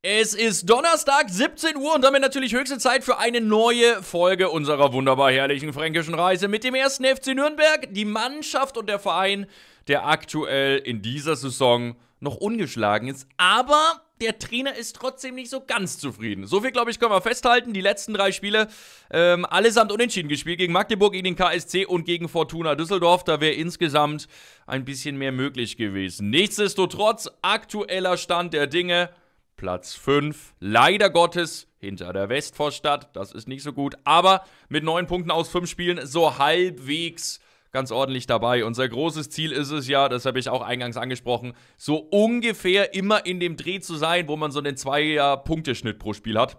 Es ist Donnerstag, 17 Uhr und damit natürlich höchste Zeit für eine neue Folge unserer wunderbar herrlichen fränkischen Reise mit dem ersten FC Nürnberg, die Mannschaft und der Verein, der aktuell in dieser Saison noch ungeschlagen ist. Aber der Trainer ist trotzdem nicht so ganz zufrieden. So viel, glaube ich, können wir festhalten. Die letzten drei Spiele ähm, allesamt unentschieden gespielt. Gegen Magdeburg, gegen den KSC und gegen Fortuna Düsseldorf. Da wäre insgesamt ein bisschen mehr möglich gewesen. Nichtsdestotrotz, aktueller Stand der Dinge. Platz 5. Leider Gottes hinter der Westvorstadt. Das ist nicht so gut. Aber mit neun Punkten aus fünf Spielen so halbwegs ganz ordentlich dabei. Unser großes Ziel ist es ja, das habe ich auch eingangs angesprochen, so ungefähr immer in dem Dreh zu sein, wo man so einen 2 Zweier-Punkteschnitt pro Spiel hat.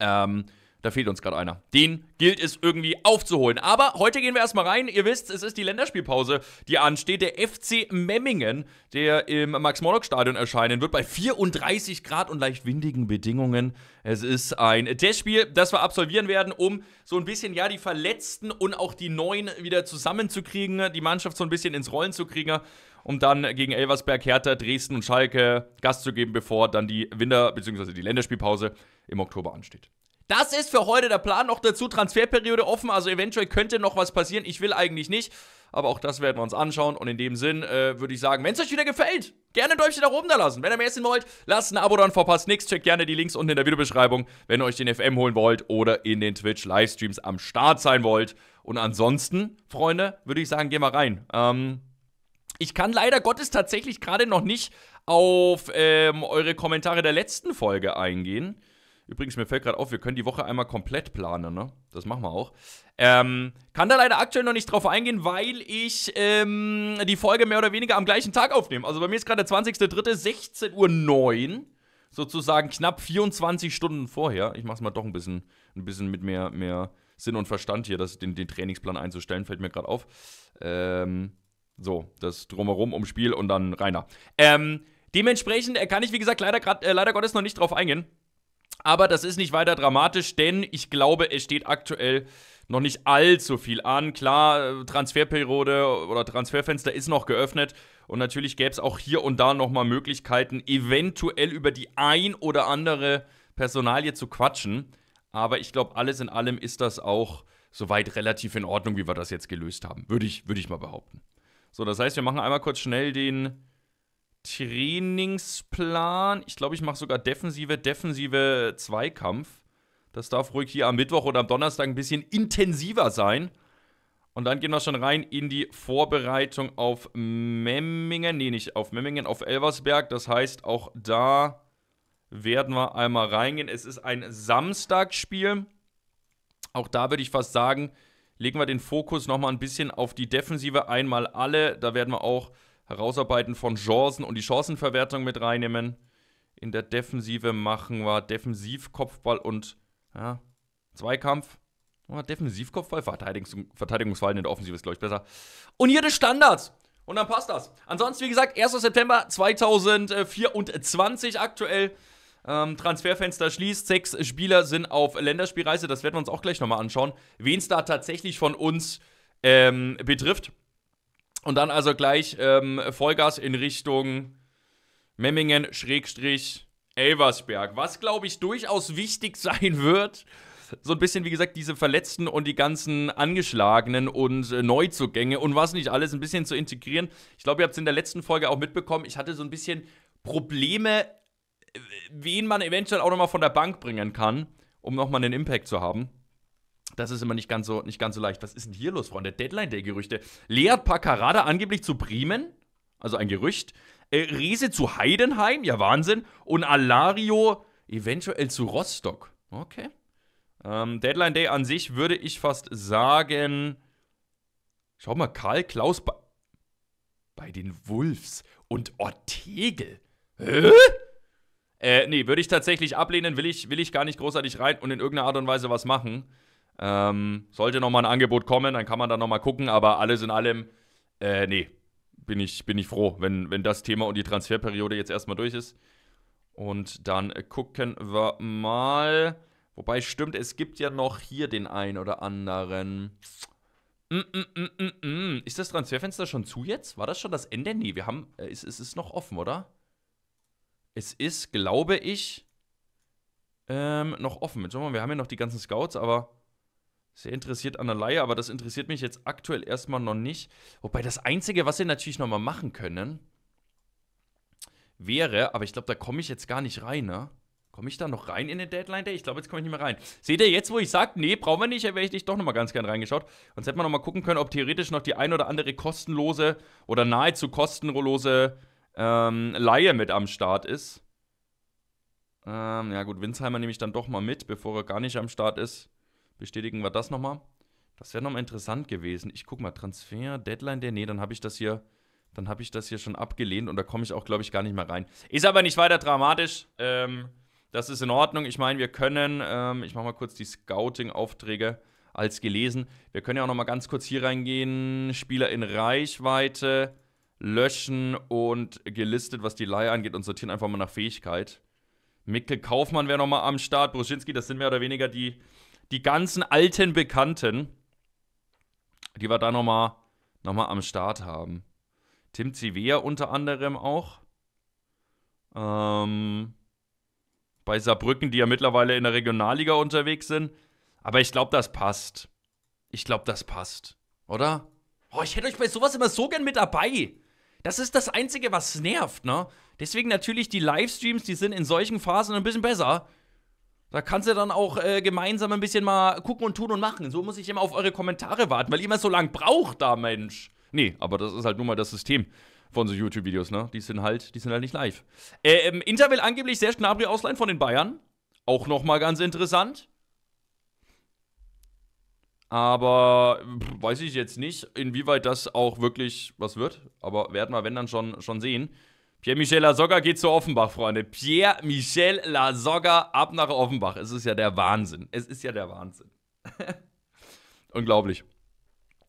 Ähm, da fehlt uns gerade einer. Den gilt es irgendwie aufzuholen. Aber heute gehen wir erstmal rein. Ihr wisst, es ist die Länderspielpause, die ansteht. Der FC Memmingen, der im Max-Morlock-Stadion erscheinen wird, bei 34 Grad und leicht windigen Bedingungen. Es ist ein Testspiel, das wir absolvieren werden, um so ein bisschen, ja, die Verletzten und auch die Neuen wieder zusammenzukriegen, die Mannschaft so ein bisschen ins Rollen zu kriegen um dann gegen Elversberg, Hertha, Dresden und Schalke Gast zu geben, bevor dann die Winter- bzw. die Länderspielpause im Oktober ansteht. Das ist für heute der Plan. Noch dazu Transferperiode offen, also eventuell könnte noch was passieren. Ich will eigentlich nicht, aber auch das werden wir uns anschauen. Und in dem Sinn äh, würde ich sagen, wenn es euch wieder gefällt, gerne ein Däumchen nach oben da lassen. Wenn ihr mehr essen wollt, lasst ein Abo dann, verpasst nichts. Checkt gerne die Links unten in der Videobeschreibung, wenn ihr euch den FM holen wollt oder in den Twitch-Livestreams am Start sein wollt. Und ansonsten, Freunde, würde ich sagen, geh mal rein. Ähm, ich kann leider Gottes tatsächlich gerade noch nicht auf ähm, eure Kommentare der letzten Folge eingehen. Übrigens, mir fällt gerade auf, wir können die Woche einmal komplett planen, ne? Das machen wir auch. Ähm, kann da leider aktuell noch nicht drauf eingehen, weil ich ähm, die Folge mehr oder weniger am gleichen Tag aufnehme. Also bei mir ist gerade der 20.03.16.09 Uhr, sozusagen knapp 24 Stunden vorher. Ich mach's mal doch ein bisschen, ein bisschen mit mehr, mehr Sinn und Verstand hier, das, den, den Trainingsplan einzustellen, fällt mir gerade auf. Ähm, so, das drumherum ums Spiel und dann Rainer. Ähm, dementsprechend äh, kann ich, wie gesagt, leider, grad, äh, leider Gottes noch nicht drauf eingehen. Aber das ist nicht weiter dramatisch, denn ich glaube, es steht aktuell noch nicht allzu viel an. Klar, äh, Transferperiode oder Transferfenster ist noch geöffnet und natürlich gäbe es auch hier und da nochmal Möglichkeiten, eventuell über die ein oder andere Personalie zu quatschen. Aber ich glaube, alles in allem ist das auch soweit relativ in Ordnung, wie wir das jetzt gelöst haben. Würde ich, würde ich mal behaupten. So, das heißt, wir machen einmal kurz schnell den Trainingsplan. Ich glaube, ich mache sogar defensive, defensive Zweikampf. Das darf ruhig hier am Mittwoch oder am Donnerstag ein bisschen intensiver sein. Und dann gehen wir schon rein in die Vorbereitung auf Memmingen. Nee, nicht auf Memmingen, auf Elversberg. Das heißt, auch da werden wir einmal reingehen. Es ist ein Samstagspiel. Auch da würde ich fast sagen, legen wir den Fokus nochmal ein bisschen auf die Defensive. Einmal alle. Da werden wir auch Herausarbeiten von Chancen und die Chancenverwertung mit reinnehmen. In der Defensive machen wir Defensiv, Kopfball und ja, Zweikampf. Ja, oh, Defensiv, Kopfball, Verteidigungs Verteidigungsfall in der Offensive ist, glaube ich, besser. Und hier die Standards. Und dann passt das. Ansonsten, wie gesagt, 1. September 2024 aktuell. Ähm, Transferfenster schließt. Sechs Spieler sind auf Länderspielreise. Das werden wir uns auch gleich nochmal anschauen, wen es da tatsächlich von uns ähm, betrifft. Und dann also gleich ähm, Vollgas in Richtung Memmingen Schrägstrich Elversberg. Was, glaube ich, durchaus wichtig sein wird. So ein bisschen, wie gesagt, diese Verletzten und die ganzen Angeschlagenen und äh, Neuzugänge und was nicht alles ein bisschen zu integrieren. Ich glaube, ihr habt es in der letzten Folge auch mitbekommen. Ich hatte so ein bisschen Probleme, äh, wen man eventuell auch nochmal von der Bank bringen kann, um nochmal einen Impact zu haben. Das ist immer nicht ganz so, nicht ganz so leicht. Was ist denn hier los, Freunde? Deadline der Gerüchte. Leert Paccarada angeblich zu Bremen, also ein Gerücht. Äh, Riese zu Heidenheim, ja Wahnsinn. Und Alario eventuell zu Rostock. Okay. Ähm, Deadline Day an sich würde ich fast sagen. Schau mal, Karl Klaus bei, bei den Wolves und Ortegel. Hä? Äh, nee, würde ich tatsächlich ablehnen, will ich, will ich gar nicht großartig rein und in irgendeiner Art und Weise was machen. Ähm, sollte nochmal ein Angebot kommen, dann kann man da nochmal gucken, aber alles in allem, äh, nee, bin ich, bin ich froh, wenn, wenn das Thema und die Transferperiode jetzt erstmal durch ist. Und dann äh, gucken wir mal. Wobei, stimmt, es gibt ja noch hier den einen oder anderen. Mm mm, mm, mm, mm, ist das Transferfenster schon zu jetzt? War das schon das Ende? Nee, wir haben. Äh, es, es ist noch offen, oder? Es ist, glaube ich, ähm, noch offen. Jetzt mal, wir haben ja noch die ganzen Scouts, aber sehr interessiert an der Laie, aber das interessiert mich jetzt aktuell erstmal noch nicht. Wobei das Einzige, was sie natürlich nochmal machen können, wäre, aber ich glaube, da komme ich jetzt gar nicht rein, ne? Komme ich da noch rein in den Deadline Day? Ich glaube, jetzt komme ich nicht mehr rein. Seht ihr jetzt, wo ich sage, nee, brauchen wir nicht, wäre ich nicht doch nochmal ganz gern reingeschaut. Sonst hätte man nochmal gucken können, ob theoretisch noch die ein oder andere kostenlose oder nahezu kostenlose ähm, Laie mit am Start ist. Ähm, ja gut, Winsheimer nehme ich dann doch mal mit, bevor er gar nicht am Start ist bestätigen wir das nochmal. Das wäre nochmal interessant gewesen. Ich guck mal, Transfer, Deadline der, nee, dann habe ich das hier, dann habe ich das hier schon abgelehnt und da komme ich auch, glaube ich, gar nicht mehr rein. Ist aber nicht weiter dramatisch. Ähm, das ist in Ordnung. Ich meine, wir können, ähm, ich mache mal kurz die Scouting-Aufträge als gelesen. Wir können ja auch nochmal ganz kurz hier reingehen. Spieler in Reichweite löschen und gelistet, was die Leihe angeht und sortieren einfach mal nach Fähigkeit. Mikkel Kaufmann wäre nochmal am Start. Bruschinski, das sind mehr oder weniger die, die ganzen alten Bekannten, die wir da nochmal noch mal am Start haben. Tim Zivea unter anderem auch. Ähm, bei Saarbrücken, die ja mittlerweile in der Regionalliga unterwegs sind. Aber ich glaube, das passt. Ich glaube, das passt. Oder? Oh, ich hätte euch bei sowas immer so gern mit dabei. Das ist das Einzige, was nervt, ne? Deswegen natürlich die Livestreams, die sind in solchen Phasen ein bisschen besser. Da kannst du dann auch äh, gemeinsam ein bisschen mal gucken und tun und machen. So muss ich immer auf eure Kommentare warten, weil ihr immer so lang braucht da, Mensch. Nee, aber das ist halt nun mal das System von so YouTube-Videos, ne? Die sind halt, die sind halt nicht live. ähm, Inter will angeblich sehr schnabri ausleihen von den Bayern. Auch nochmal ganz interessant. Aber pff, weiß ich jetzt nicht, inwieweit das auch wirklich was wird. Aber werden wir, wenn dann schon, schon sehen. Pierre-Michel Lasogga geht zu Offenbach, Freunde. Pierre-Michel Lasogga ab nach Offenbach. Es ist ja der Wahnsinn. Es ist ja der Wahnsinn. Unglaublich.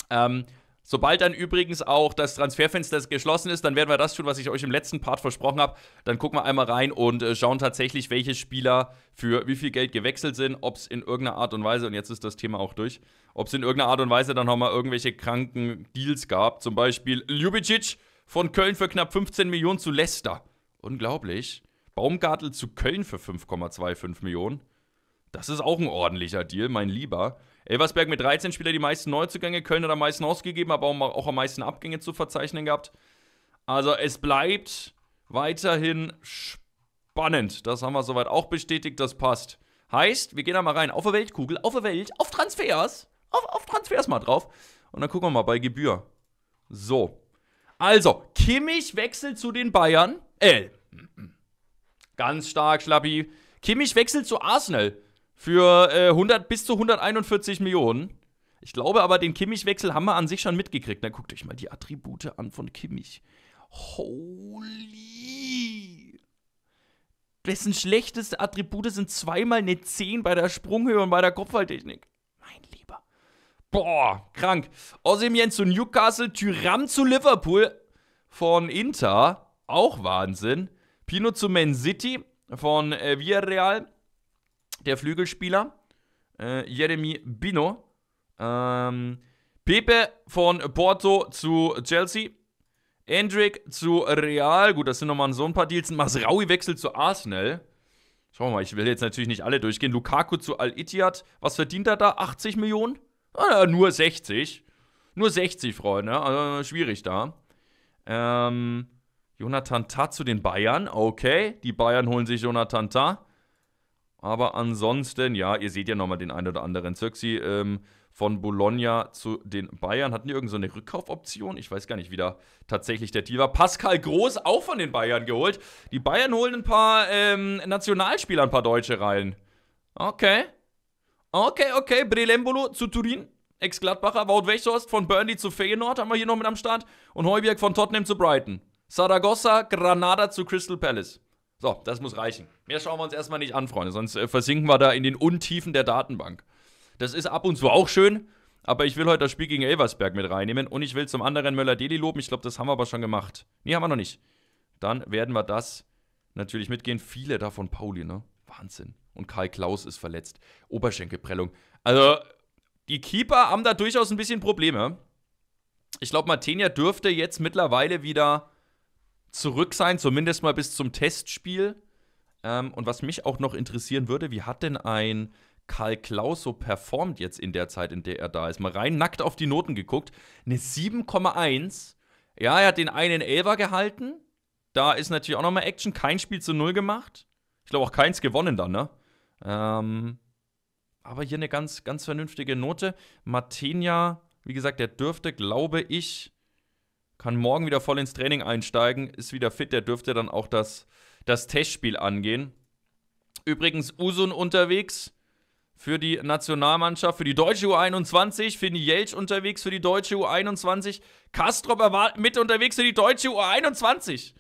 Ähm, sobald dann übrigens auch das Transferfenster geschlossen ist, dann werden wir das tun, was ich euch im letzten Part versprochen habe. Dann gucken wir einmal rein und äh, schauen tatsächlich, welche Spieler für wie viel Geld gewechselt sind, ob es in irgendeiner Art und Weise, und jetzt ist das Thema auch durch, ob es in irgendeiner Art und Weise dann nochmal irgendwelche kranken Deals gab. Zum Beispiel Ljubicic von Köln für knapp 15 Millionen zu Leicester. Unglaublich. Baumgartel zu Köln für 5,25 Millionen. Das ist auch ein ordentlicher Deal, mein Lieber. Elversberg mit 13 Spieler die meisten Neuzugänge, Köln hat am meisten ausgegeben, aber auch am meisten Abgänge zu verzeichnen gehabt. Also es bleibt weiterhin spannend. Das haben wir soweit auch bestätigt, das passt. Heißt, wir gehen da mal rein, auf der Weltkugel, auf der Welt, auf Transfers, auf, auf Transfers mal drauf. Und dann gucken wir mal bei Gebühr. So, also, Kimmich wechselt zu den Bayern. Äh, ganz stark, Schlappi. Kimmich wechselt zu Arsenal für äh, 100, bis zu 141 Millionen. Ich glaube aber, den Kimmich-Wechsel haben wir an sich schon mitgekriegt. Na, guckt euch mal die Attribute an von Kimmich. Holy! Dessen schlechteste Attribute sind zweimal eine 10 bei der Sprunghöhe und bei der Kopfballtechnik. Mein Lieber. Boah, krank. Osimien zu Newcastle, Tyram zu Liverpool von Inter, auch Wahnsinn. Pino zu Man City von äh, Villarreal, der Flügelspieler. Äh, Jeremy Bino. Ähm, Pepe von Porto zu Chelsea. Endrick zu Real. Gut, das sind nochmal so ein paar Deals. Masraui wechselt zu Arsenal. Schauen wir mal, ich will jetzt natürlich nicht alle durchgehen. Lukaku zu Al-Ittihad. Was verdient er da? 80 Millionen? Ah, nur 60. Nur 60, Freunde. Also schwierig da. Ähm, Jonathan Tah zu den Bayern. Okay, die Bayern holen sich Jonathan Tah. Aber ansonsten, ja, ihr seht ja nochmal den einen oder anderen. Zirksi ähm, von Bologna zu den Bayern. Hatten die irgendeine so Rückkaufoption? Ich weiß gar nicht, wie da tatsächlich der Deal war. Pascal Groß auch von den Bayern geholt. Die Bayern holen ein paar ähm, Nationalspieler, ein paar Deutsche rein. Okay. Okay, okay, Brelembolo zu Turin, Ex-Gladbacher, Wout Wechhorst von Burnley zu Feyenoord haben wir hier noch mit am Start und Heuberg von Tottenham zu Brighton. Saragossa, Granada zu Crystal Palace. So, das muss reichen. Mehr schauen wir uns erstmal nicht an, Freunde, sonst äh, versinken wir da in den Untiefen der Datenbank. Das ist ab und zu auch schön, aber ich will heute das Spiel gegen Elversberg mit reinnehmen und ich will zum anderen Möller-Deli loben. Ich glaube, das haben wir aber schon gemacht. Nee, haben wir noch nicht. Dann werden wir das natürlich mitgehen. Viele davon Pauli, ne? Wahnsinn und Karl Klaus ist verletzt. Oberschenkelprellung. Also, die Keeper haben da durchaus ein bisschen Probleme. Ich glaube, Martenia dürfte jetzt mittlerweile wieder zurück sein, zumindest mal bis zum Testspiel. Ähm, und was mich auch noch interessieren würde, wie hat denn ein Karl Klaus so performt jetzt in der Zeit, in der er da ist? Mal rein nackt auf die Noten geguckt. Eine 7,1. Ja, er hat den einen Elver gehalten. Da ist natürlich auch nochmal Action. Kein Spiel zu Null gemacht. Ich glaube auch keins gewonnen dann, ne? Ähm, aber hier eine ganz, ganz vernünftige Note. Martinia, wie gesagt, der dürfte, glaube ich, kann morgen wieder voll ins Training einsteigen, ist wieder fit, der dürfte dann auch das, das Testspiel angehen. Übrigens, Usun unterwegs für die Nationalmannschaft, für die deutsche U21, Fini Jelch unterwegs für die deutsche U21, Kastrop mit unterwegs für die deutsche U21.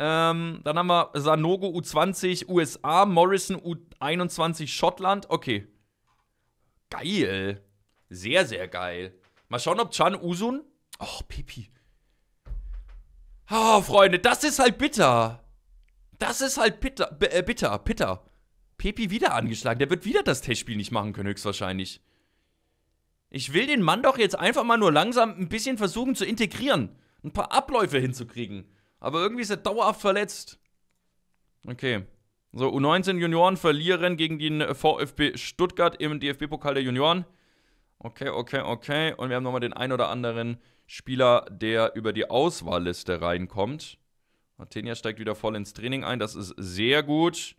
Ähm, dann haben wir Sanogo U20 USA, Morrison U21 Schottland. Okay. Geil. Sehr, sehr geil. Mal schauen, ob Chan Usun. Oh, Pipi. Oh, Freunde, das ist halt bitter. Das ist halt bitter. B äh, bitter, bitter. Pepi wieder angeschlagen. Der wird wieder das Testspiel nicht machen können, höchstwahrscheinlich. Ich will den Mann doch jetzt einfach mal nur langsam ein bisschen versuchen zu integrieren. Ein paar Abläufe hinzukriegen. Aber irgendwie ist er dauerhaft verletzt. Okay. So, U19 Junioren verlieren gegen den VfB Stuttgart im DFB-Pokal der Junioren. Okay, okay, okay. Und wir haben nochmal den ein oder anderen Spieler, der über die Auswahlliste reinkommt. Athenia steigt wieder voll ins Training ein. Das ist sehr gut.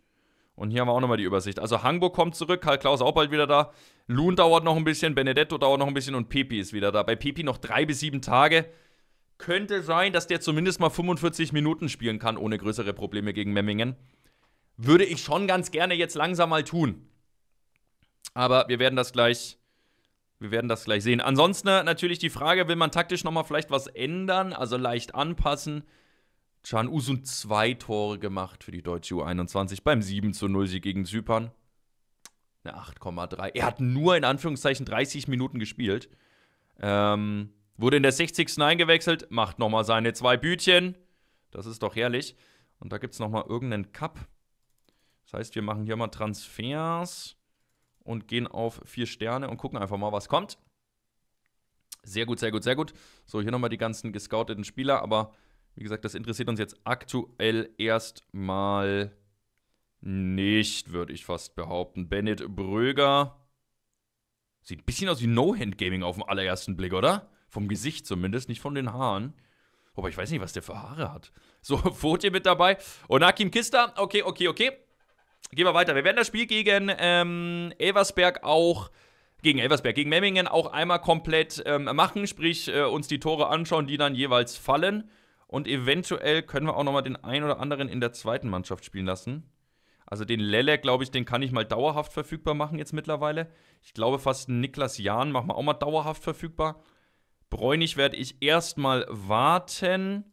Und hier haben wir auch nochmal die Übersicht. Also Hangburg kommt zurück, Karl Klaus auch bald wieder da. Loon dauert noch ein bisschen, Benedetto dauert noch ein bisschen und Pepi ist wieder da. Bei Pepi noch drei bis sieben Tage. Könnte sein, dass der zumindest mal 45 Minuten spielen kann, ohne größere Probleme gegen Memmingen. Würde ich schon ganz gerne jetzt langsam mal tun. Aber wir werden das gleich, wir werden das gleich sehen. Ansonsten äh, natürlich die Frage, will man taktisch nochmal vielleicht was ändern, also leicht anpassen? Can Usun zwei Tore gemacht für die deutsche U21 beim 7 zu 0 Sieg gegen Zypern. Eine 8,3. Er hat nur in Anführungszeichen 30 Minuten gespielt. Ähm, Wurde in der 60. eingewechselt, macht nochmal seine zwei Bütchen. Das ist doch herrlich. Und da gibt es nochmal irgendeinen Cup. Das heißt, wir machen hier mal Transfers und gehen auf vier Sterne und gucken einfach mal, was kommt. Sehr gut, sehr gut, sehr gut. So, hier nochmal die ganzen gescouteten Spieler, aber wie gesagt, das interessiert uns jetzt aktuell erstmal nicht, würde ich fast behaupten. Bennett Bröger. Sieht ein bisschen aus wie No-Hand-Gaming auf den allerersten Blick, oder? Vom Gesicht zumindest, nicht von den Haaren. Aber ich weiß nicht, was der für Haare hat. So, Fotie mit dabei. Und Hakim Kista. Okay, okay, okay. Gehen wir weiter. Wir werden das Spiel gegen ähm, Elversberg auch gegen Elversberg, gegen Memmingen auch einmal komplett ähm, machen, sprich äh, uns die Tore anschauen, die dann jeweils fallen. Und eventuell können wir auch nochmal den einen oder anderen in der zweiten Mannschaft spielen lassen. Also den Lelle, glaube ich, den kann ich mal dauerhaft verfügbar machen jetzt mittlerweile. Ich glaube fast Niklas Jahn machen wir auch mal dauerhaft verfügbar. Bräunig werde ich erstmal warten.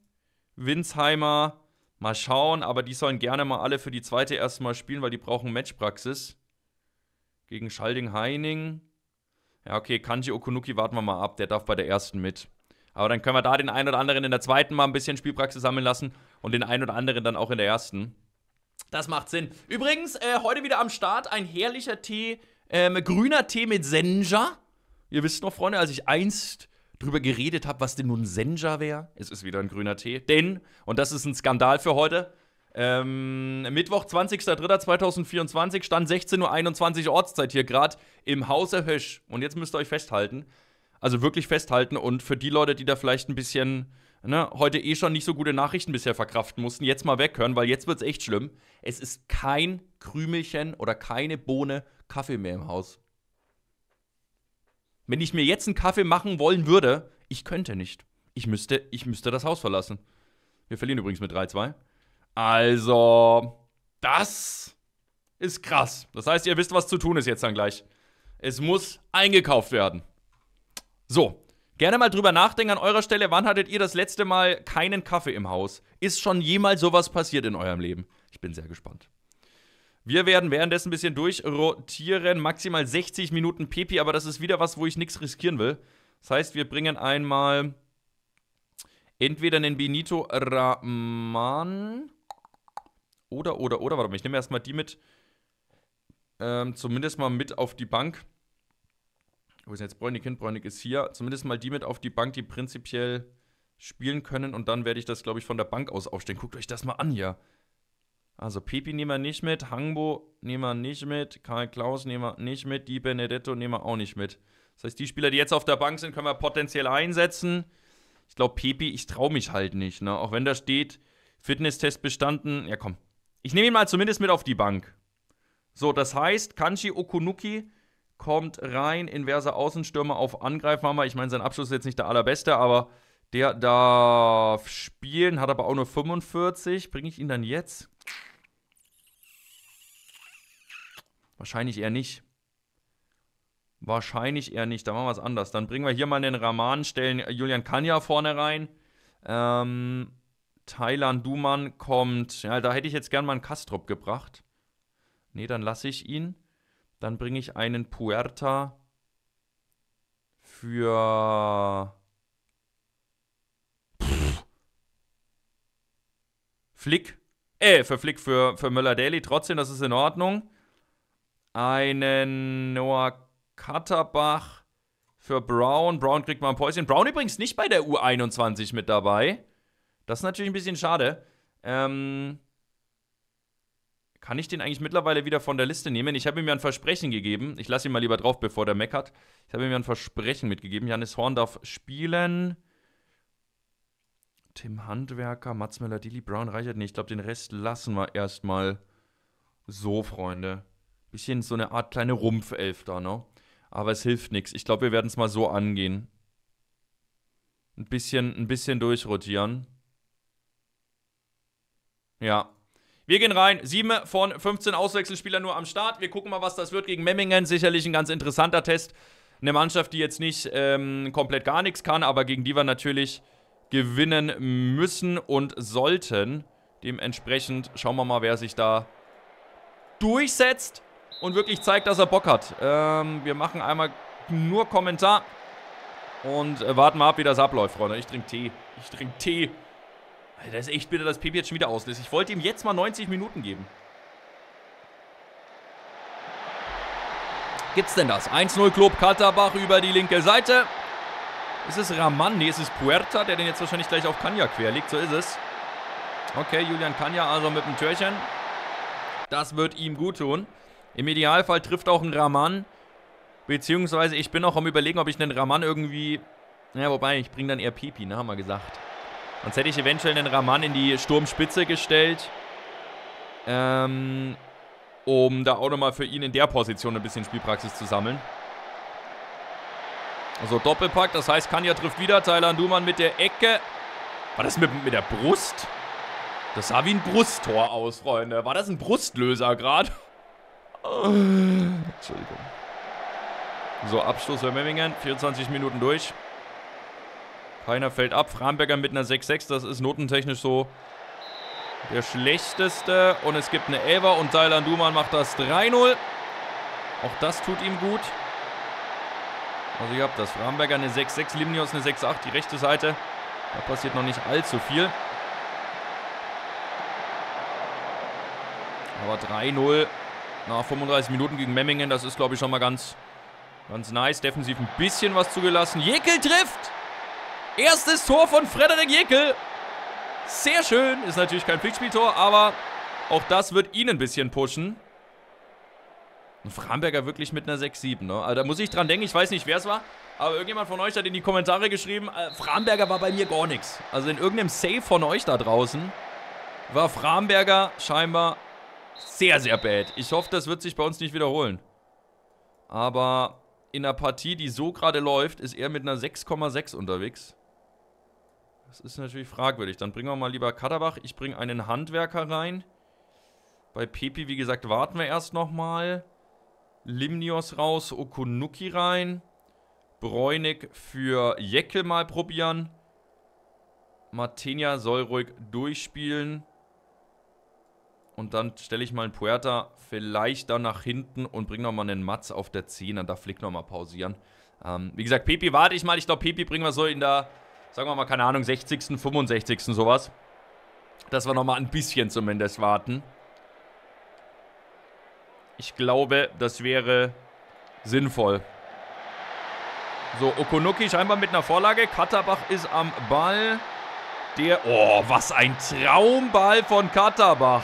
Winsheimer, mal schauen, aber die sollen gerne mal alle für die zweite erstmal spielen, weil die brauchen Matchpraxis. Gegen Schalding-Heining. Ja, okay, Kanji Okunuki warten wir mal ab, der darf bei der ersten mit. Aber dann können wir da den einen oder anderen in der zweiten mal ein bisschen Spielpraxis sammeln lassen und den einen oder anderen dann auch in der ersten. Das macht Sinn. Übrigens, äh, heute wieder am Start ein herrlicher Tee, ähm, grüner Tee mit Senja. Ihr wisst noch, Freunde, als ich einst drüber geredet habe, was denn nun Senja wäre. Es ist wieder ein grüner Tee. Denn, und das ist ein Skandal für heute, ähm, Mittwoch, 20.03.2024, stand 16.21 Uhr Ortszeit hier gerade im Hause Hösch. Und jetzt müsst ihr euch festhalten. Also wirklich festhalten. Und für die Leute, die da vielleicht ein bisschen ne, heute eh schon nicht so gute Nachrichten bisher verkraften mussten, jetzt mal weghören, weil jetzt wird es echt schlimm. Es ist kein Krümelchen oder keine Bohne Kaffee mehr im Haus. Wenn ich mir jetzt einen Kaffee machen wollen würde, ich könnte nicht. Ich müsste, ich müsste das Haus verlassen. Wir verlieren übrigens mit 3-2. Also, das ist krass. Das heißt, ihr wisst, was zu tun ist jetzt dann gleich. Es muss eingekauft werden. So, gerne mal drüber nachdenken an eurer Stelle, wann hattet ihr das letzte Mal keinen Kaffee im Haus? Ist schon jemals sowas passiert in eurem Leben? Ich bin sehr gespannt. Wir werden währenddessen ein bisschen durchrotieren. Maximal 60 Minuten Pepi, aber das ist wieder was, wo ich nichts riskieren will. Das heißt, wir bringen einmal entweder einen Benito Rahman oder, oder, oder, warte mal, ich nehme erstmal die mit, ähm, zumindest mal mit auf die Bank. Wo ist jetzt Bräunig hin? Bräunig ist hier. Zumindest mal die mit auf die Bank, die prinzipiell spielen können. Und dann werde ich das, glaube ich, von der Bank aus aufstellen. Guckt euch das mal an hier. Also Pipi nehmen wir nicht mit, Hangbo nehmen wir nicht mit, Karl Klaus nehmen wir nicht mit, die Benedetto nehmen wir auch nicht mit. Das heißt, die Spieler, die jetzt auf der Bank sind, können wir potenziell einsetzen. Ich glaube, Pepi, ich traue mich halt nicht. Ne? Auch wenn da steht, Fitnesstest bestanden. Ja, komm. Ich nehme ihn mal zumindest mit auf die Bank. So, das heißt, Kanji Okunuki kommt rein, inverse Außenstürmer auf Angreifhammer. Ich meine, sein Abschluss ist jetzt nicht der allerbeste, aber der darf spielen, hat aber auch nur 45. Bringe ich ihn dann jetzt? Wahrscheinlich eher nicht. Wahrscheinlich eher nicht. Da machen wir es anders. Dann bringen wir hier mal den Raman, stellen Julian Kanya vorne rein. Ähm, Thailand Duman kommt. Ja, da hätte ich jetzt gern mal einen Kastrop gebracht. Nee, dann lasse ich ihn. Dann bringe ich einen Puerta für. Pff. Flick. Äh, für Flick, für, für Möller-Daly. Trotzdem, das ist in Ordnung einen Noah Katterbach für Brown. Brown kriegt mal ein Päuschen. Brown übrigens nicht bei der U21 mit dabei. Das ist natürlich ein bisschen schade. Ähm, kann ich den eigentlich mittlerweile wieder von der Liste nehmen? Ich habe ihm ja ein Versprechen gegeben. Ich lasse ihn mal lieber drauf, bevor der meckert. Ich habe ihm ja ein Versprechen mitgegeben. Janis Horn darf spielen. Tim Handwerker, Mats Müller, Dili Brown, Reichert. nicht. ich glaube, den Rest lassen wir erstmal so, Freunde bisschen so eine Art kleine Rumpfelf da, ne? Aber es hilft nichts. Ich glaube, wir werden es mal so angehen. Ein bisschen, ein bisschen durchrotieren. Ja. Wir gehen rein. 7 von 15 Auswechselspielern nur am Start. Wir gucken mal, was das wird gegen Memmingen. Sicherlich ein ganz interessanter Test. Eine Mannschaft, die jetzt nicht ähm, komplett gar nichts kann, aber gegen die wir natürlich gewinnen müssen und sollten. Dementsprechend schauen wir mal, wer sich da durchsetzt und wirklich zeigt, dass er Bock hat. Ähm, wir machen einmal nur Kommentar und äh, warten mal ab, wie das abläuft, Freunde. Ich trinke Tee. Ich trinke Tee. Alter, das ist echt bitter, dass Pepe jetzt schon wieder auslässt. Ich wollte ihm jetzt mal 90 Minuten geben. Gibt's denn das? 1-0 Club Katterbach über die linke Seite. Ist es Raman? Nee, ist es Puerta, der den jetzt wahrscheinlich gleich auf Kanya querlegt. So ist es. Okay, Julian Kanya also mit dem Türchen. Das wird ihm gut tun. Im Idealfall trifft auch ein Raman. Beziehungsweise ich bin auch am überlegen, ob ich einen Raman irgendwie... Ja, wobei, ich bringe dann eher Pipi, ne, haben wir gesagt. Sonst hätte ich eventuell einen Raman in die Sturmspitze gestellt. Ähm, um da auch nochmal für ihn in der Position ein bisschen Spielpraxis zu sammeln. Also Doppelpack, das heißt, Kanja trifft wieder. Thailand Duman mit der Ecke. War das mit, mit der Brust? Das sah wie ein Brusttor aus, Freunde. War das ein Brustlöser gerade? Entschuldigung. So, Abschluss für Memmingen. 24 Minuten durch. Keiner fällt ab. Framberger mit einer 6-6. Das ist notentechnisch so der schlechteste. Und es gibt eine Elfer. Und Dylan Duman macht das 3-0. Auch das tut ihm gut. Also ihr habt das. Framberger eine 6-6, Limnios eine 6-8. Die rechte Seite, da passiert noch nicht allzu viel. Aber 3-0 nach 35 Minuten gegen Memmingen. Das ist, glaube ich, schon mal ganz, ganz nice. Defensiv ein bisschen was zugelassen. Jekyll trifft! Erstes Tor von Frederik Jekyll. Sehr schön. Ist natürlich kein Pflichtspieltor, aber auch das wird ihn ein bisschen pushen. Und Framberger wirklich mit einer 6-7, ne? Also da muss ich dran denken, ich weiß nicht, wer es war. Aber irgendjemand von euch hat in die Kommentare geschrieben, äh, Framberger war bei mir gar nichts. Also in irgendeinem Save von euch da draußen war Framberger scheinbar sehr, sehr bad. Ich hoffe, das wird sich bei uns nicht wiederholen. Aber in einer Partie, die so gerade läuft, ist er mit einer 6,6 unterwegs. Das ist natürlich fragwürdig. Dann bringen wir mal lieber Kaderbach. Ich bringe einen Handwerker rein. Bei Pepi, wie gesagt, warten wir erst nochmal. Limnios raus, Okunuki rein. Bräunig für Jeckel mal probieren. Martinia soll ruhig durchspielen und dann stelle ich mal einen Puerta vielleicht da nach hinten und bringe nochmal einen Matz auf der 10. Dann darf Flick nochmal pausieren. Ähm, wie gesagt, Pepi warte ich mal. Ich glaube, Pepi bringen wir so in der, sagen wir mal, keine Ahnung, 60., 65. sowas. Dass wir nochmal ein bisschen zumindest warten. Ich glaube, das wäre sinnvoll. So, Okonuki scheinbar mit einer Vorlage. Katterbach ist am Ball. Der, oh, was ein Traumball von Katterbach.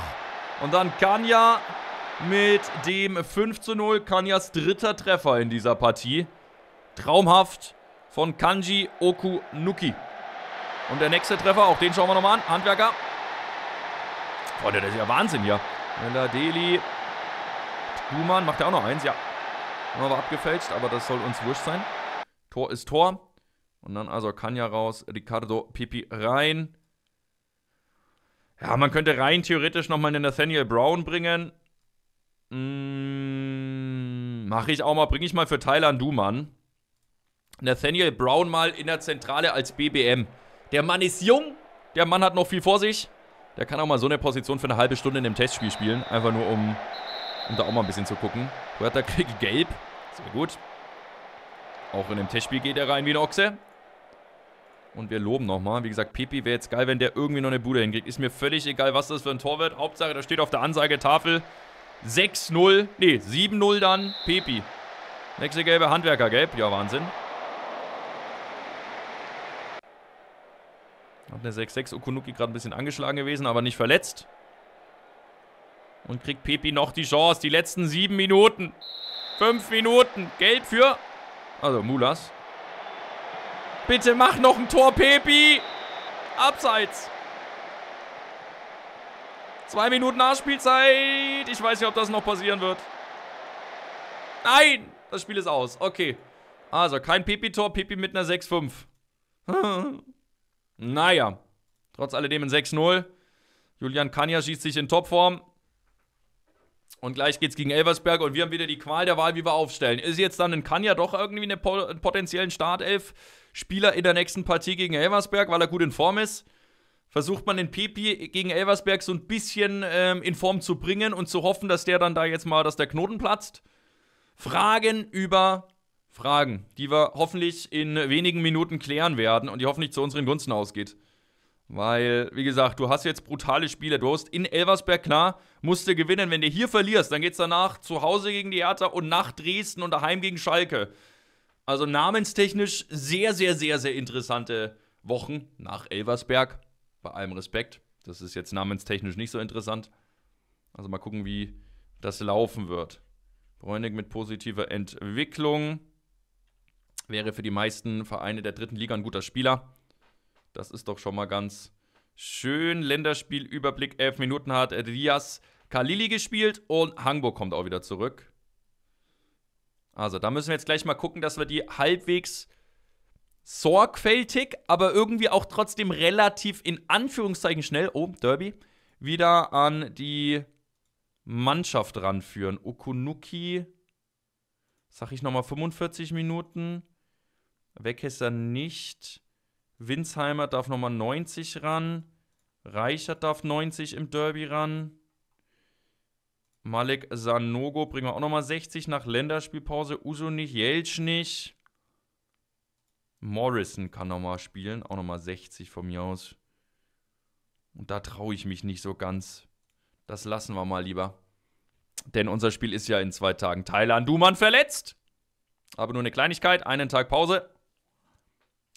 Und dann Kanya mit dem 5 zu 0. Kanyas dritter Treffer in dieser Partie. Traumhaft von Kanji Okunuki. Und der nächste Treffer, auch den schauen wir nochmal an. Handwerker. Freunde, das ist ja Wahnsinn hier. Mella Deli. Duman macht ja auch noch eins, ja. Haben wir abgefälscht, aber das soll uns wurscht sein. Tor ist Tor. Und dann also Kanya raus, Ricardo Pipi rein. Ja, man könnte rein theoretisch nochmal einen Nathaniel Brown bringen. Mm, Mache ich auch mal, bringe ich mal für Thailand Duman. Nathaniel Brown mal in der Zentrale als BBM. Der Mann ist jung, der Mann hat noch viel vor sich. Der kann auch mal so eine Position für eine halbe Stunde in einem Testspiel spielen. Einfach nur, um, um da auch mal ein bisschen zu gucken. Huerta kriegt gelb. Sehr gut. Auch in dem Testspiel geht er rein wie eine Ochse. Und wir loben nochmal. Wie gesagt, Pepe wäre jetzt geil, wenn der irgendwie noch eine Bude hinkriegt. Ist mir völlig egal, was das für ein Tor wird. Hauptsache, da steht auf der Anzeigetafel 6-0. Nee, 7-0 dann. Pepe. Nächste gelbe Handwerker, gelb. Ja, Wahnsinn. Hat eine 6-6. Okunuki gerade ein bisschen angeschlagen gewesen, aber nicht verletzt. Und kriegt Pepe noch die Chance. Die letzten sieben Minuten. Fünf Minuten. Gelb für... Also, Mulas. Bitte mach noch ein Tor, Pepi. Abseits. Zwei Minuten Nachspielzeit. Ich weiß nicht, ob das noch passieren wird. Nein! Das Spiel ist aus. Okay. Also, kein Pipi-Tor. Pipi mit einer 6-5. naja. Trotz alledem ein 6-0. Julian Kania schießt sich in Topform. Und gleich geht's gegen Elversberg und wir haben wieder die Qual der Wahl, wie wir aufstellen. Ist jetzt dann ein Kanja doch irgendwie eine po einen potenziellen Startelf-Spieler in der nächsten Partie gegen Elversberg, weil er gut in Form ist? Versucht man den Pepi gegen Elversberg so ein bisschen ähm, in Form zu bringen und zu hoffen, dass der dann da jetzt mal, dass der Knoten platzt? Fragen über Fragen, die wir hoffentlich in wenigen Minuten klären werden und die hoffentlich zu unseren Gunsten ausgeht. Weil, wie gesagt, du hast jetzt brutale Spiele. Du hast in Elversberg, klar, musst du gewinnen. Wenn du hier verlierst, dann geht es danach zu Hause gegen die Hertha und nach Dresden und daheim gegen Schalke. Also namenstechnisch sehr, sehr, sehr, sehr interessante Wochen nach Elversberg. Bei allem Respekt. Das ist jetzt namenstechnisch nicht so interessant. Also mal gucken, wie das laufen wird. Bräunig mit positiver Entwicklung. Wäre für die meisten Vereine der dritten Liga ein guter Spieler. Das ist doch schon mal ganz schön. Länderspielüberblick, 11 Minuten hat Rias Kalili gespielt und Hangbo kommt auch wieder zurück. Also, da müssen wir jetzt gleich mal gucken, dass wir die halbwegs sorgfältig, aber irgendwie auch trotzdem relativ in Anführungszeichen schnell, oh, Derby, wieder an die Mannschaft ranführen. Okunuki, sag ich nochmal, 45 Minuten. Weg ist er nicht. Winsheimer darf nochmal 90 ran. Reichert darf 90 im Derby ran. Malek Sanogo bringen wir auch nochmal 60 nach Länderspielpause. Uso nicht, Jelch nicht. Morrison kann nochmal spielen. Auch nochmal 60 von mir aus. Und da traue ich mich nicht so ganz. Das lassen wir mal lieber. Denn unser Spiel ist ja in zwei Tagen. Thailand, Duman verletzt. Aber nur eine Kleinigkeit. Einen Tag Pause.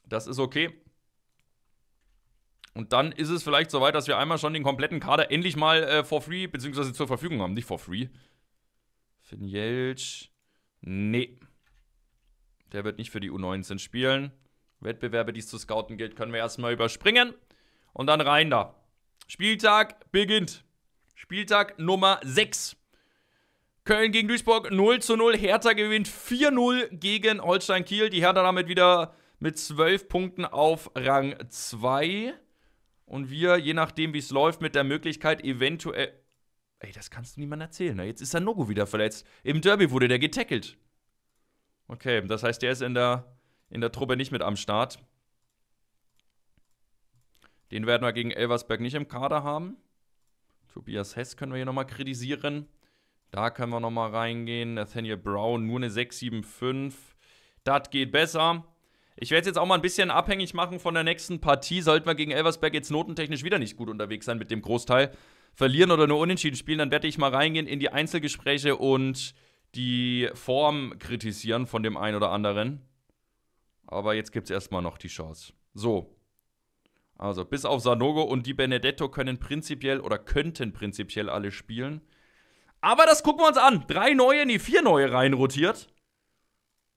Das ist okay. Und dann ist es vielleicht soweit, dass wir einmal schon den kompletten Kader endlich mal äh, for free, beziehungsweise zur Verfügung haben. Nicht for free. Finn Jeltsch. Nee. Der wird nicht für die U19 spielen. Wettbewerbe, die es zu scouten gilt, können wir erstmal überspringen. Und dann rein da. Spieltag beginnt. Spieltag Nummer 6. Köln gegen Duisburg 0 zu 0. Hertha gewinnt 4-0 gegen Holstein Kiel. Die Hertha damit wieder mit 12 Punkten auf Rang 2 und wir, je nachdem, wie es läuft, mit der Möglichkeit eventuell. Ey, das kannst du niemandem erzählen. Ne? Jetzt ist Sanogo wieder verletzt. Im Derby wurde der getackelt. Okay, das heißt, der ist in der, in der Truppe nicht mit am Start. Den werden wir gegen Elversberg nicht im Kader haben. Tobias Hess können wir hier nochmal kritisieren. Da können wir nochmal reingehen. Nathaniel Brown nur eine 6,75. Das geht besser. Ich werde es jetzt auch mal ein bisschen abhängig machen von der nächsten Partie. Sollten wir gegen Elversberg jetzt notentechnisch wieder nicht gut unterwegs sein mit dem Großteil, verlieren oder nur unentschieden spielen, dann werde ich mal reingehen in die Einzelgespräche und die Form kritisieren von dem einen oder anderen. Aber jetzt gibt es erstmal noch die Chance. So. Also, bis auf Sanogo und die Benedetto können prinzipiell oder könnten prinzipiell alle spielen. Aber das gucken wir uns an. Drei neue, nee, vier neue rein rotiert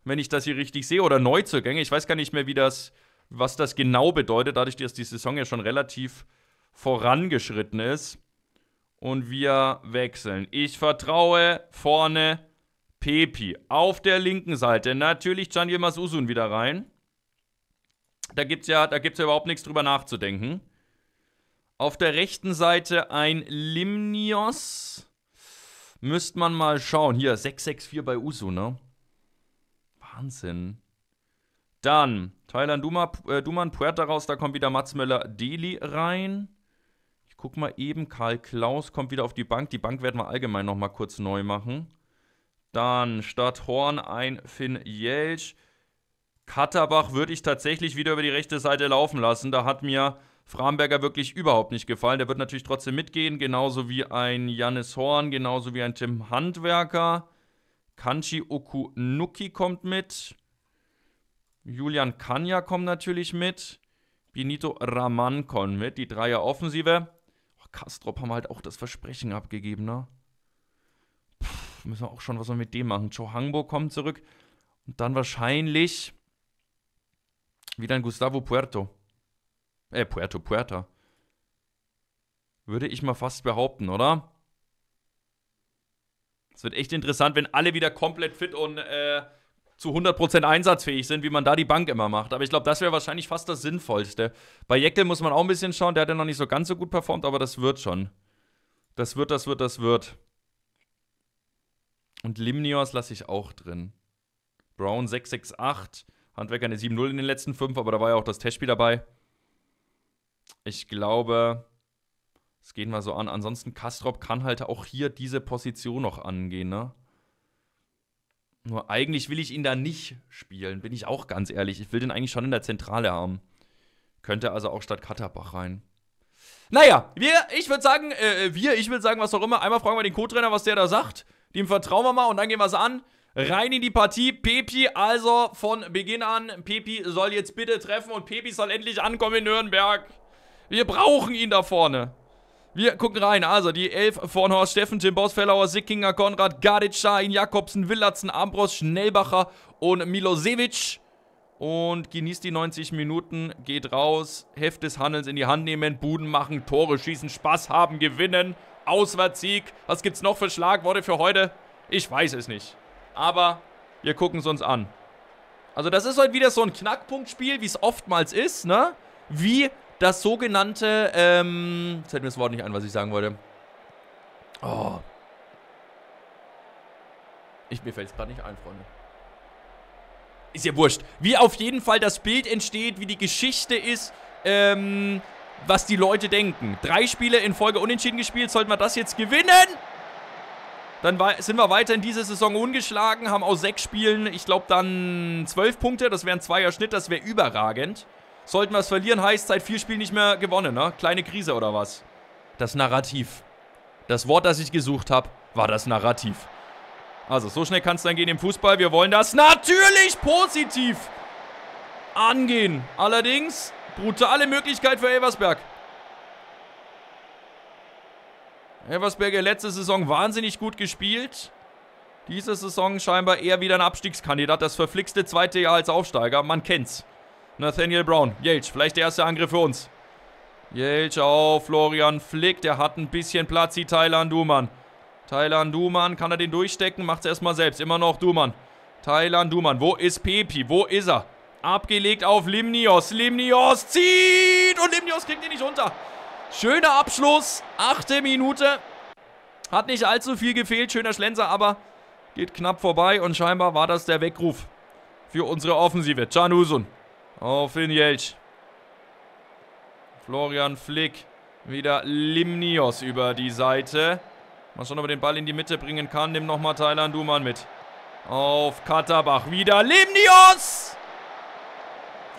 wenn ich das hier richtig sehe, oder Neuzugänge. Ich weiß gar nicht mehr, wie das, was das genau bedeutet, dadurch, dass die Saison ja schon relativ vorangeschritten ist. Und wir wechseln. Ich vertraue vorne Pepi. Auf der linken Seite natürlich Can Yilmaz Usun wieder rein. Da gibt es ja, da gibt's ja überhaupt nichts drüber nachzudenken. Auf der rechten Seite ein Limnios. Müsste man mal schauen. Hier, 664 bei Usu, ne? Wahnsinn. Dann Thailand Duma, äh, Duman, Puerta raus, da kommt wieder Mats Möller, Deli rein. Ich guck mal eben, Karl Klaus kommt wieder auf die Bank. Die Bank werden wir allgemein nochmal kurz neu machen. Dann statt Horn ein Finn Jelsch. Katterbach würde ich tatsächlich wieder über die rechte Seite laufen lassen. Da hat mir Framberger wirklich überhaupt nicht gefallen. Der wird natürlich trotzdem mitgehen, genauso wie ein Jannis Horn, genauso wie ein Tim Handwerker. Kanchi Okunuki kommt mit. Julian Kanya kommt natürlich mit. Benito Raman kommt mit. Die Dreier-Offensive. Oh, Kastrop haben halt auch das Versprechen abgegeben, ne? Puh, müssen wir auch schon was wir mit dem machen. Joe Hangbo kommt zurück. Und dann wahrscheinlich wieder ein Gustavo Puerto. Äh, Puerto, Puerta. Würde ich mal fast behaupten, oder? Es wird echt interessant, wenn alle wieder komplett fit und äh, zu 100% einsatzfähig sind, wie man da die Bank immer macht. Aber ich glaube, das wäre wahrscheinlich fast das Sinnvollste. Bei Jekyll muss man auch ein bisschen schauen, der hat ja noch nicht so ganz so gut performt, aber das wird schon. Das wird, das wird, das wird. Und Limnios lasse ich auch drin. Brown 668, Handwerker eine 7-0 in den letzten 5, aber da war ja auch das Testspiel dabei. Ich glaube, das gehen wir so an. Ansonsten, Kastrop kann halt auch hier diese Position noch angehen, ne? Nur eigentlich will ich ihn da nicht spielen, bin ich auch ganz ehrlich. Ich will den eigentlich schon in der Zentrale haben. Könnte also auch statt Katterbach rein. Naja, wir, ich würde sagen, äh, äh, wir, ich würde sagen, was auch immer. Einmal fragen wir den Co-Trainer, was der da sagt. Dem vertrauen wir mal und dann gehen wir es an. Rein in die Partie. Pepi also von Beginn an. Pepi soll jetzt bitte treffen und Pepi soll endlich ankommen in Nürnberg. Wir brauchen ihn da vorne. Wir gucken rein. Also die 11 von Horst Steffen, Tim Boss, Fellauer, Sickinger, Konrad, Gadic, Schein, Jakobsen, Willatzen, Ambros, Schnellbacher und Milosevic. Und genießt die 90 Minuten, geht raus, Heft des Handels in die Hand nehmen, Buden machen, Tore schießen, Spaß haben, gewinnen. Auswärtssieg. Was gibt's noch für Schlagworte für heute? Ich weiß es nicht. Aber wir gucken es uns an. Also das ist heute wieder so ein Knackpunktspiel, wie es oftmals ist, ne? Wie das sogenannte, ähm, jetzt fällt mir das Wort nicht ein, was ich sagen wollte. Oh. Ich, mir fällt es gerade nicht ein, Freunde. Ist ja wurscht. Wie auf jeden Fall das Bild entsteht, wie die Geschichte ist, ähm, was die Leute denken. Drei Spiele in Folge unentschieden gespielt, sollten wir das jetzt gewinnen? Dann sind wir weiter in dieser Saison ungeschlagen, haben aus sechs Spielen, ich glaube, dann zwölf Punkte. Das wäre ein Zweier Schnitt, das wäre überragend. Sollten wir es verlieren, heißt seit vier Spielen nicht mehr gewonnen, ne? Kleine Krise oder was? Das Narrativ. Das Wort, das ich gesucht habe, war das Narrativ. Also, so schnell kann es dann gehen im Fußball. Wir wollen das natürlich positiv angehen. Allerdings, brutale Möglichkeit für Elversberg. Elversberger letzte Saison wahnsinnig gut gespielt. Diese Saison scheinbar eher wieder ein Abstiegskandidat. Das verflixte zweite Jahr als Aufsteiger. Man kennt's. Nathaniel Brown. Jelch, vielleicht der erste Angriff für uns. Jelch auf Florian Flick. Der hat ein bisschen Platz, die Thailand Duman. Thailand Duman, kann er den durchstecken? Macht es erstmal selbst. Immer noch Duman. Thailand Duman. Wo ist Pepi? Wo ist er? Abgelegt auf Limnios. Limnios zieht und Limnios kriegt ihn nicht runter. Schöner Abschluss. Achte Minute. Hat nicht allzu viel gefehlt. Schöner Schlenzer, aber geht knapp vorbei und scheinbar war das der Weckruf für unsere Offensive. Can Usun. Auf in Jelch. Florian Flick. Wieder Limnios über die Seite. Mal schauen, ob er den Ball in die Mitte bringen kann. Nimm nochmal Thailand Duman mit. Auf Katterbach. Wieder Limnios!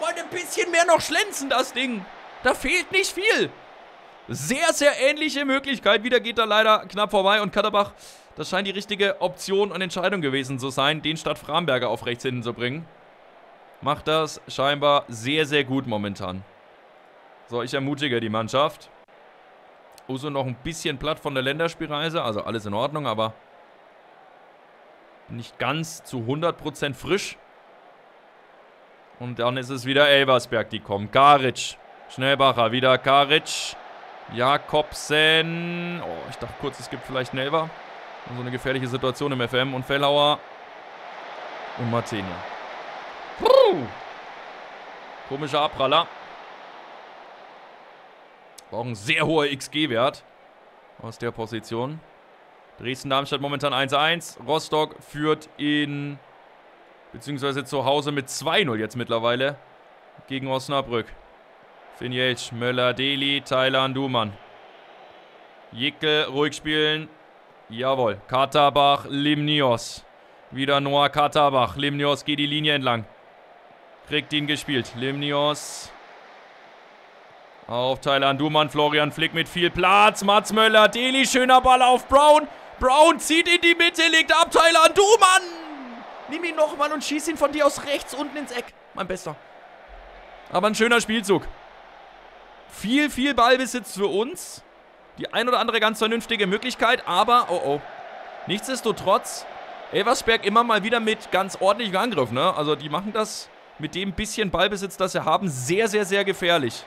Wollte ein bisschen mehr noch schlänzen, das Ding. Da fehlt nicht viel. Sehr, sehr ähnliche Möglichkeit. Wieder geht er leider knapp vorbei. Und Katterbach, das scheint die richtige Option und Entscheidung gewesen zu sein, den statt Framberger auf rechts hinten zu bringen macht das scheinbar sehr, sehr gut momentan. So, ich ermutige die Mannschaft. Uso noch ein bisschen platt von der Länderspielreise. Also alles in Ordnung, aber nicht ganz zu 100% frisch. Und dann ist es wieder Elversberg, die kommen. Karic, Schnellbacher, wieder Karic. Jakobsen. Oh, ich dachte kurz, es gibt vielleicht einen Elver. So eine gefährliche Situation im FM. Und Fellauer. und Martenia. Komischer Abpraller. War auch ein sehr hoher XG-Wert aus der Position. Dresden-Darmstadt momentan 1-1. Rostock führt in... Beziehungsweise zu Hause mit 2-0 jetzt mittlerweile. Gegen Osnabrück. Finn Möller, Deli, Thailand, Dumann. Jickel, ruhig spielen. Jawohl. Katabach, Limnios. Wieder Noah Katabach. Limnios geht die Linie entlang. Kriegt ihn gespielt. Limnios. Auf Thailand Dumann, Florian Flick mit viel Platz. Mats Möller, Deli, schöner Ball auf Brown. Brown zieht in die Mitte, legt ab Thailand Dumann. Nimm ihn nochmal und schieß ihn von dir aus rechts unten ins Eck. Mein Bester. Aber ein schöner Spielzug. Viel, viel Ballbesitz für uns. Die ein oder andere ganz vernünftige Möglichkeit, aber, oh oh. Nichtsdestotrotz, Elversberg immer mal wieder mit ganz ordentlichem Angriff, ne? Also die machen das mit dem bisschen Ballbesitz, das sie haben, sehr, sehr, sehr gefährlich.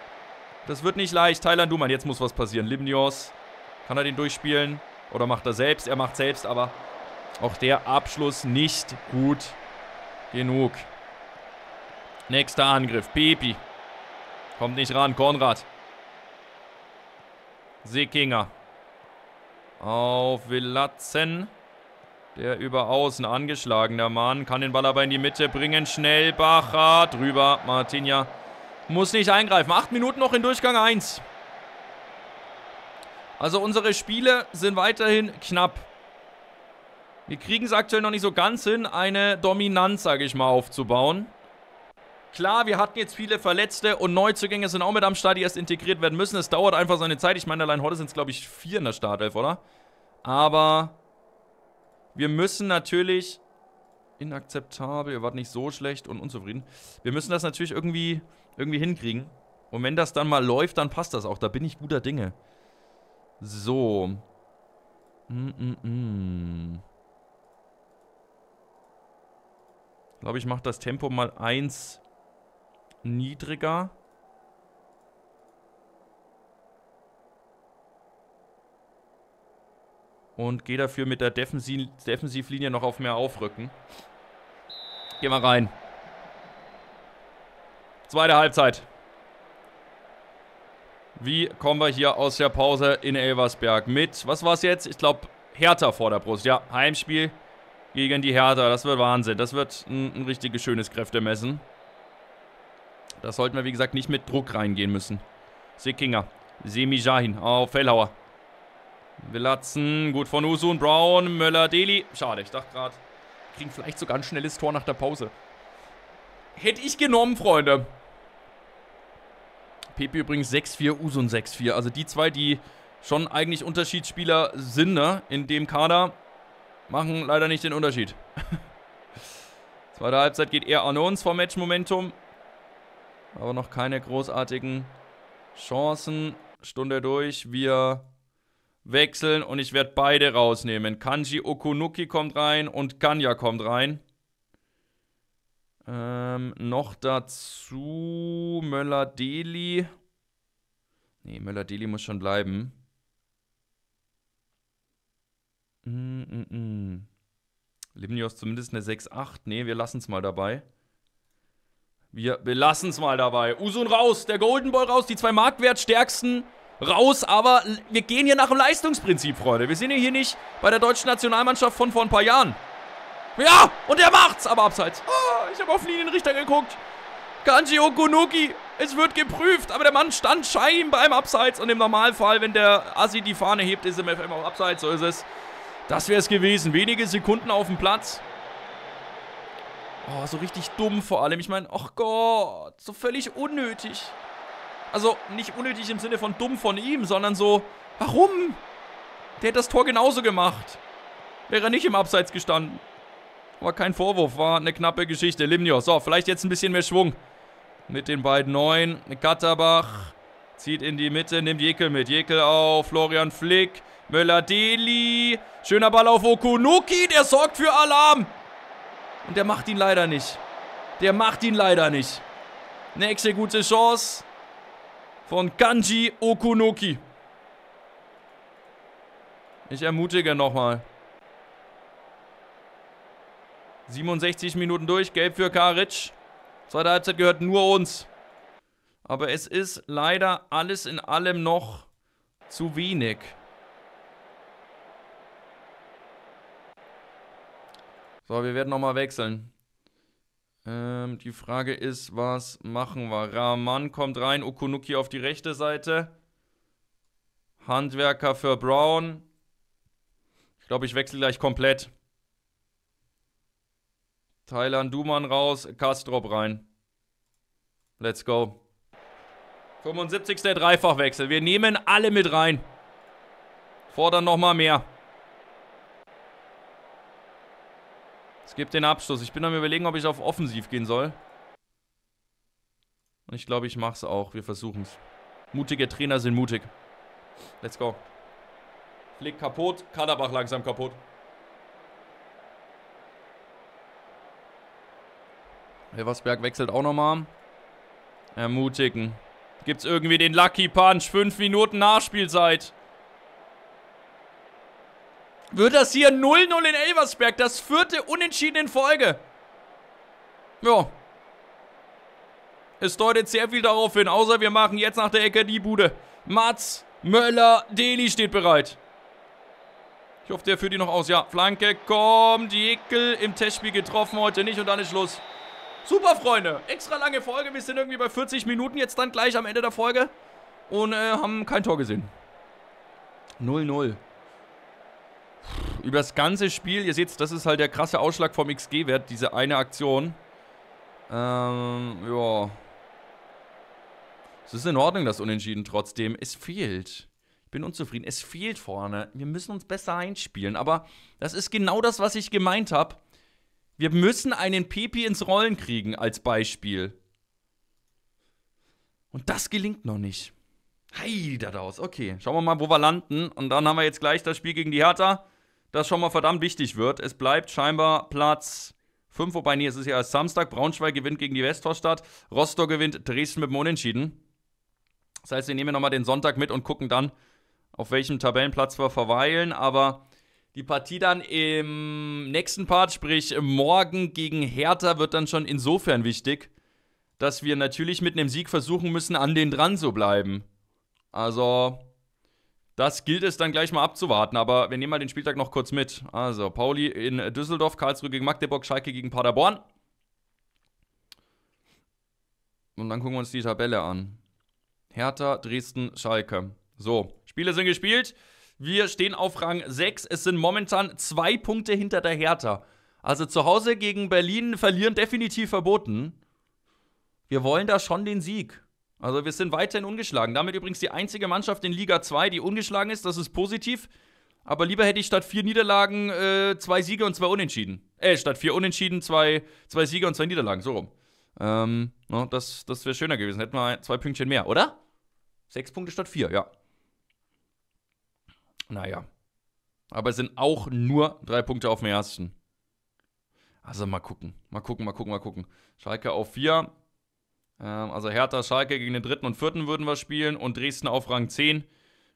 Das wird nicht leicht. Thailand Duman, jetzt muss was passieren. Limnios, kann er den durchspielen? Oder macht er selbst? Er macht selbst, aber auch der Abschluss nicht gut genug. Nächster Angriff. Pepi. Kommt nicht ran. Konrad. Sekinger. Auf Villatzen. Der über außen angeschlagener Mann kann den Ball aber in die Mitte bringen. Schnell Bacher drüber. Martinja muss nicht eingreifen. Acht Minuten noch in Durchgang 1. Also unsere Spiele sind weiterhin knapp. Wir kriegen es aktuell noch nicht so ganz hin, eine Dominanz, sage ich mal, aufzubauen. Klar, wir hatten jetzt viele Verletzte und Neuzugänge sind auch mit am Start, die erst integriert werden müssen. Es dauert einfach seine Zeit. Ich meine, allein heute sind es, glaube ich, vier in der Startelf, oder? Aber wir müssen natürlich... Inakzeptabel, ihr wart nicht so schlecht und unzufrieden. Wir müssen das natürlich irgendwie, irgendwie hinkriegen. Und wenn das dann mal läuft, dann passt das auch. Da bin ich guter Dinge. So. Mm -mm -mm. Ich glaube, ich mache das Tempo mal eins niedriger. Und gehe dafür mit der Defensiv Defensivlinie noch auf mehr aufrücken. Geh mal rein. Zweite Halbzeit. Wie kommen wir hier aus der Pause in Elversberg mit, was war es jetzt? Ich glaube, Hertha vor der Brust. Ja, Heimspiel gegen die Hertha. Das wird Wahnsinn. Das wird ein, ein richtiges schönes Kräftemessen. Da sollten wir, wie gesagt, nicht mit Druck reingehen müssen. Sekinger, Semi Jahin, oh, Fellhauer. Willatzen, gut von Usun, Brown, Möller, Deli. Schade, ich dachte gerade, kriegen vielleicht sogar ein schnelles Tor nach der Pause. Hätte ich genommen, Freunde. Pepe übrigens 6-4, Usun 6-4. Also die zwei, die schon eigentlich Unterschiedsspieler sind, ne? In dem Kader machen leider nicht den Unterschied. Zweite Halbzeit geht eher an uns vom Matchmomentum. Aber noch keine großartigen Chancen. Stunde durch. Wir wechseln und ich werde beide rausnehmen. Kanji Okunuki kommt rein und Kanya kommt rein. Ähm, noch dazu Möller-Deli. Nee, Möller-Deli muss schon bleiben. Mm -mm. mm. Limnios zumindest eine 6-8. Nee, wir lassen es mal dabei. Wir, wir lassen es mal dabei. Usun raus, der Golden Ball raus, die zwei marktwertstärksten raus. Aber wir gehen hier nach dem Leistungsprinzip, Freunde. Wir sind hier nicht bei der deutschen Nationalmannschaft von vor ein paar Jahren. Ja, und er macht's, aber abseits. Oh, ich habe auf Linienrichter geguckt. Kanji Okunuki, es wird geprüft, aber der Mann stand scheinbar im Abseits. Und im Normalfall, wenn der Assi die Fahne hebt, ist im FM auch Abseits, so ist es. Das wäre es gewesen. Wenige Sekunden auf dem Platz. Oh, so richtig dumm vor allem. Ich meine, ach oh Gott, so völlig unnötig. Also nicht unnötig im Sinne von dumm von ihm, sondern so, warum? Der hätte das Tor genauso gemacht. Wäre nicht im Abseits gestanden. War kein Vorwurf, war eine knappe Geschichte. Limnio, so, vielleicht jetzt ein bisschen mehr Schwung. Mit den beiden Neuen. Katterbach zieht in die Mitte, nimmt Jekel mit. Jekel auf, Florian Flick, Möller-Deli. Schöner Ball auf Okunuki, der sorgt für Alarm. Und der macht ihn leider nicht. Der macht ihn leider nicht. Nächste gute Chance von Kanji Okunoki. Ich ermutige nochmal. 67 Minuten durch, gelb für Karic. Zweite Halbzeit gehört nur uns. Aber es ist leider alles in allem noch zu wenig. So, wir werden nochmal wechseln. Ähm, die Frage ist, was machen wir? Rahman kommt rein, Okunuki auf die rechte Seite. Handwerker für Brown. Ich glaube, ich wechsle gleich komplett. Thailand Duman raus, Kastrop rein. Let's go. 75. Dreifachwechsel. Wir nehmen alle mit rein. Fordern nochmal mehr. Es gibt den Abschluss. Ich bin am überlegen, ob ich auf offensiv gehen soll. Und ich glaube, ich mache es auch. Wir versuchen es. Mutige Trainer sind mutig. Let's go. Flick kaputt. Kaderbach langsam kaputt. Eversberg wechselt auch nochmal. Ermutigen. Gibt es irgendwie den Lucky Punch. Fünf Minuten Nachspielzeit wird das hier 0-0 in Elversberg. Das vierte Unentschieden in Folge. Ja. Es deutet sehr viel darauf hin, außer wir machen jetzt nach der Ecke die Bude. Mats, Möller, Deli steht bereit. Ich hoffe, der führt die noch aus. Ja, Flanke kommt. Jekel im Testspiel getroffen heute nicht und dann ist Schluss. Super, Freunde. Extra lange Folge. Wir sind irgendwie bei 40 Minuten jetzt dann gleich am Ende der Folge. Und äh, haben kein Tor gesehen. 0-0 über das ganze Spiel, ihr seht, das ist halt der krasse Ausschlag vom XG-Wert, diese eine Aktion. Ähm, ja. Es ist in Ordnung, das Unentschieden trotzdem. Es fehlt. Ich bin unzufrieden. Es fehlt vorne. Wir müssen uns besser einspielen. Aber das ist genau das, was ich gemeint habe. Wir müssen einen Pepi ins Rollen kriegen, als Beispiel. Und das gelingt noch nicht. Hei, da raus. Okay, schauen wir mal, wo wir landen. Und dann haben wir jetzt gleich das Spiel gegen die Hertha das schon mal verdammt wichtig wird. Es bleibt scheinbar Platz 5, wobei, nee, es ist ja erst Samstag. Braunschweig gewinnt gegen die Westvorstadt. Rostock gewinnt Dresden mit dem Unentschieden. Das heißt, wir nehmen nochmal den Sonntag mit und gucken dann, auf welchem Tabellenplatz wir verweilen. Aber die Partie dann im nächsten Part, sprich morgen gegen Hertha, wird dann schon insofern wichtig, dass wir natürlich mit einem Sieg versuchen müssen, an den dran zu bleiben. Also, das gilt es dann gleich mal abzuwarten, aber wir nehmen mal den Spieltag noch kurz mit. Also, Pauli in Düsseldorf, Karlsruhe gegen Magdeburg, Schalke gegen Paderborn. Und dann gucken wir uns die Tabelle an. Hertha, Dresden, Schalke. So, Spiele sind gespielt. Wir stehen auf Rang 6. Es sind momentan zwei Punkte hinter der Hertha. Also zu Hause gegen Berlin verlieren definitiv verboten. Wir wollen da schon den Sieg. Also wir sind weiterhin ungeschlagen. Damit übrigens die einzige Mannschaft in Liga 2, die ungeschlagen ist. Das ist positiv. Aber lieber hätte ich statt vier Niederlagen äh, zwei Siege und zwei Unentschieden. Äh, statt vier Unentschieden zwei, zwei Siege und zwei Niederlagen. So rum. Ähm, no, das das wäre schöner gewesen. Hätten wir zwei Pünktchen mehr, oder? Sechs Punkte statt vier, ja. Naja. Aber es sind auch nur drei Punkte auf dem ersten. Also mal gucken. Mal gucken, mal gucken, mal gucken. Schalke auf vier. Ähm, also Hertha, Schalke gegen den dritten und vierten würden wir spielen und Dresden auf Rang 10.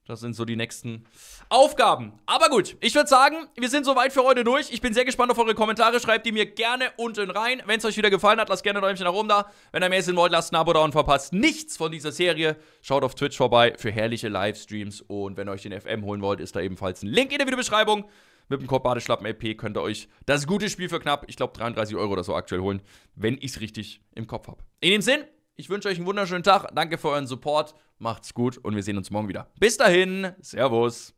Das sind so die nächsten Aufgaben. Aber gut, ich würde sagen, wir sind soweit für heute durch. Ich bin sehr gespannt auf eure Kommentare. Schreibt die mir gerne unten rein. Wenn es euch wieder gefallen hat, lasst gerne ein Däumchen nach oben da. Wenn ihr mehr sehen wollt, lasst ein Abo da und verpasst nichts von dieser Serie. Schaut auf Twitch vorbei für herrliche Livestreams. Und wenn ihr euch den FM holen wollt, ist da ebenfalls ein Link in der Videobeschreibung. Mit dem Code Badeschlappen-LP könnt ihr euch das gute Spiel für knapp, ich glaube 33 Euro oder so aktuell holen, wenn ich es richtig im Kopf habe. In dem Sinn, ich wünsche euch einen wunderschönen Tag. Danke für euren Support. Macht's gut und wir sehen uns morgen wieder. Bis dahin, Servus.